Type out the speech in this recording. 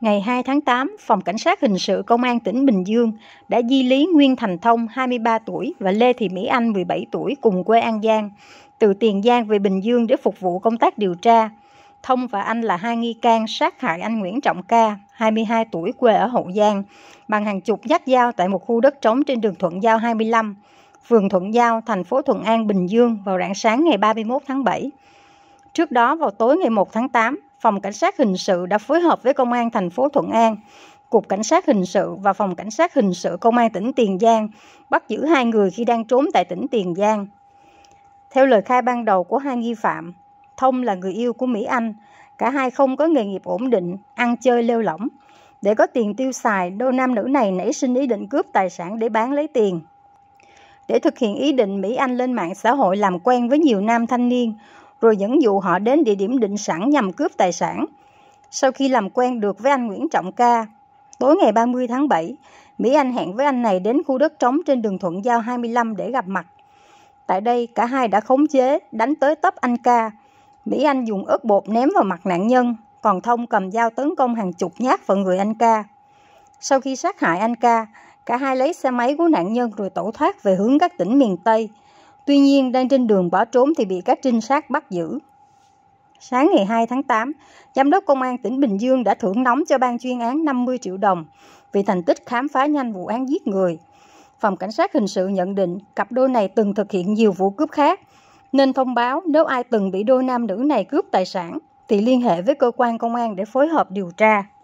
Ngày 2 tháng 8, Phòng Cảnh sát Hình sự Công an tỉnh Bình Dương đã di lý Nguyên Thành Thông, 23 tuổi, và Lê Thị Mỹ Anh, 17 tuổi, cùng quê An Giang, từ Tiền Giang về Bình Dương để phục vụ công tác điều tra. Thông và Anh là hai nghi can sát hại anh Nguyễn Trọng Ca, 22 tuổi, quê ở Hậu Giang, bằng hàng chục nhát dao tại một khu đất trống trên đường Thuận Giao 25, phường Thuận Giao, thành phố Thuận An, Bình Dương vào rạng sáng ngày 31 tháng 7. Trước đó, vào tối ngày 1 tháng 8, Phòng Cảnh sát Hình sự đã phối hợp với Công an thành phố Thuận An, Cục Cảnh sát Hình sự và Phòng Cảnh sát Hình sự Công an tỉnh Tiền Giang bắt giữ hai người khi đang trốn tại tỉnh Tiền Giang. Theo lời khai ban đầu của hai nghi phạm, Thông là người yêu của Mỹ Anh, cả hai không có nghề nghiệp ổn định, ăn chơi lêu lỏng. Để có tiền tiêu xài, đôi nam nữ này nảy sinh ý định cướp tài sản để bán lấy tiền. Để thực hiện ý định, Mỹ Anh lên mạng xã hội làm quen với nhiều nam thanh niên, rồi dẫn dụ họ đến địa điểm định sẵn nhằm cướp tài sản. Sau khi làm quen được với anh Nguyễn Trọng Ca, tối ngày 30 tháng 7, Mỹ Anh hẹn với anh này đến khu đất trống trên đường Thuận Giao 25 để gặp mặt. Tại đây, cả hai đã khống chế, đánh tới tấp anh Ca. Mỹ Anh dùng ớt bột ném vào mặt nạn nhân, còn Thông cầm dao tấn công hàng chục nhát vào người anh Ca. Sau khi sát hại anh Ca, cả hai lấy xe máy của nạn nhân rồi tẩu thoát về hướng các tỉnh miền Tây – Tuy nhiên, đang trên đường bỏ trốn thì bị các trinh sát bắt giữ. Sáng ngày 2 tháng 8, Giám đốc Công an tỉnh Bình Dương đã thưởng nóng cho ban chuyên án 50 triệu đồng vì thành tích khám phá nhanh vụ án giết người. Phòng Cảnh sát Hình sự nhận định cặp đôi này từng thực hiện nhiều vụ cướp khác, nên thông báo nếu ai từng bị đôi nam nữ này cướp tài sản thì liên hệ với cơ quan công an để phối hợp điều tra.